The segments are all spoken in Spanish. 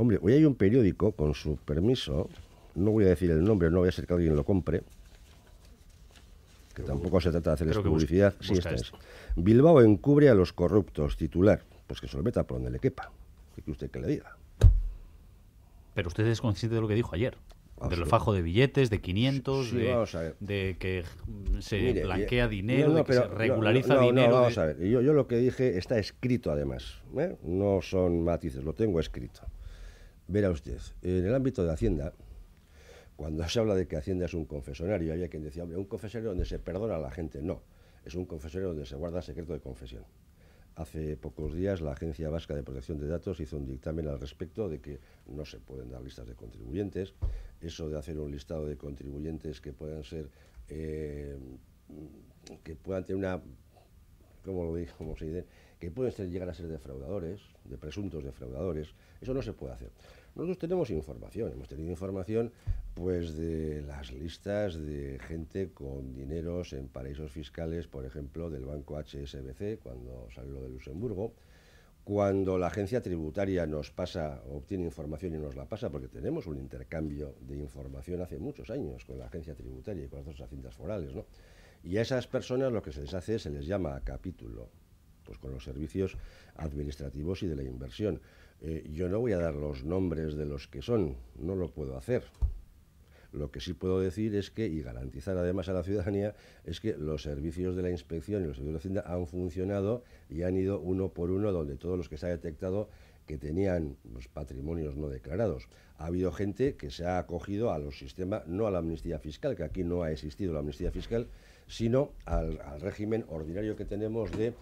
Hombre, hoy hay un periódico, con su permiso, no voy a decir el nombre, no voy a ser que alguien lo compre, que tampoco se trata de hacerles publicidad. Bilbao encubre a los corruptos, titular. Pues que se lo meta por donde le quepa. Que quiere usted que le diga? Pero usted es consciente de lo que dijo ayer. de del fajo de billetes, de 500, de, que se blanquea dinero, de que se regulariza dinero. vamos a ver. Yo, lo que dije está escrito además. ¿eh? No son matices, lo tengo escrito. Verá usted, en el ámbito de Hacienda, cuando se habla de que Hacienda es un confesionario, había quien decía, hombre, un confesionario donde se perdona a la gente. No, es un confesionario donde se guarda secreto de confesión. Hace pocos días la Agencia Vasca de Protección de Datos hizo un dictamen al respecto de que no se pueden dar listas de contribuyentes. Eso de hacer un listado de contribuyentes que puedan ser, eh, que puedan tener una como lo como se dice, que pueden llegar a ser defraudadores, de presuntos defraudadores, eso no se puede hacer. Nosotros tenemos información, hemos tenido información pues de las listas de gente con dineros en paraísos fiscales, por ejemplo, del banco HSBC cuando salió lo de Luxemburgo, cuando la agencia tributaria nos pasa, obtiene información y nos la pasa, porque tenemos un intercambio de información hace muchos años con la agencia tributaria y con las otras haciendas forales, ¿no? Y a esas personas lo que se les hace se les llama capítulo, pues con los servicios administrativos y de la inversión. Eh, yo no voy a dar los nombres de los que son, no lo puedo hacer, lo que sí puedo decir es que, y garantizar además a la ciudadanía, es que los servicios de la inspección y los servicios de Hacienda han funcionado y han ido uno por uno donde todos los que se ha detectado que tenían los pues, patrimonios no declarados. Ha habido gente que se ha acogido a los sistemas, no a la amnistía fiscal, que aquí no ha existido la amnistía fiscal, sino al, régimen ordinario que tenemos de,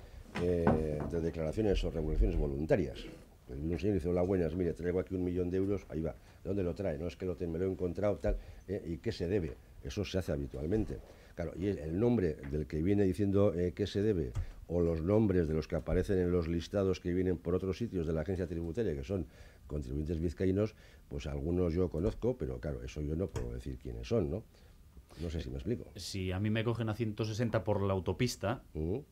eh, de declaraciones o regulaciones voluntarias un pues, señor dice, hola, buenas, mire, traigo aquí un millón de euros, ahí va, ¿de dónde lo trae? No es que lo me lo he encontrado, tal, eh, ¿y qué se debe? Eso se hace habitualmente. Claro, y el nombre del que viene diciendo eh, qué se debe, o los nombres de los que aparecen en los listados que vienen por otros sitios de la agencia tributaria, que son contribuyentes vizcaínos, pues algunos yo conozco, pero claro, eso yo no puedo decir quiénes son, ¿no? No sé si me explico. Si a mí me cogen a 160 por la autopista,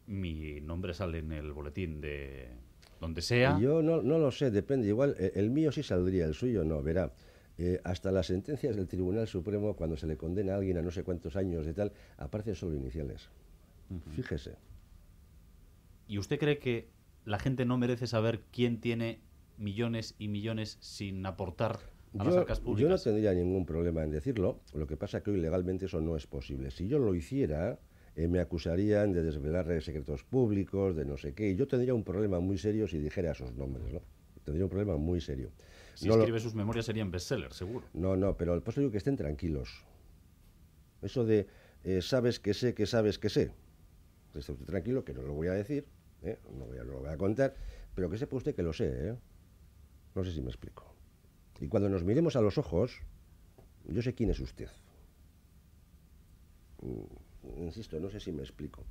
mi nombre sale en el boletín de, donde sea. Yo no, lo sé, depende. Igual eh, el, mío sí saldría, el suyo no, verá. Eh, hasta las sentencias del Tribunal Supremo, cuando se le condena a alguien a no sé cuántos años de tal, aparecen solo iniciales. Fíjese. ¿Y usted cree que la gente no merece saber quién tiene millones y millones sin aportar a las arcas públicas? Yo no tendría ningún problema en decirlo. Lo que pasa es que hoy legalmente eso no es posible. Si yo lo hiciera, eh, me acusarían de desvelar secretos públicos, de no sé qué, y yo tendría un problema muy serio si dijera esos nombres, ¿no? Tendría un problema muy serio. Si escribe sus memorias serían bestsellers, seguro. No, no, pero el paso digo que estén tranquilos. Eso de eh, sabes que sé, que sabes que sé. Esté usted tranquilo, que no lo voy a decir, ¿eh? no, voy a, lo voy a contar, pero que sepa usted que lo sé. ¿eh? No sé si me explico. Y cuando nos miremos a los ojos, yo sé quién es usted. Mm. Insisto, no sé si me explico.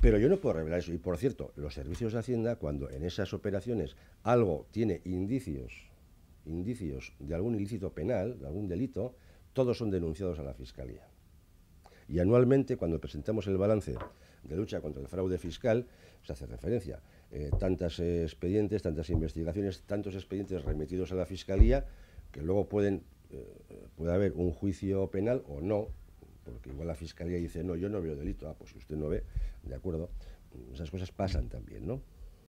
Pero yo no puedo revelar eso. Y por cierto, los servicios de Hacienda, cuando en esas operaciones algo tiene indicios, indicios de algún ilícito penal, de algún delito, todos son denunciados a la Fiscalía. Y anualmente, cuando presentamos el balance de lucha contra el fraude fiscal, se hace referencia. Eh, tantas expedientes, tantas investigaciones, tantos expedientes remitidos a la Fiscalía, que luego pueden, eh, puede haber un juicio penal o no, porque igual la fiscalía dice, no, yo no veo delito, ah, pues si usted no ve, de acuerdo, esas cosas pasan también, ¿no?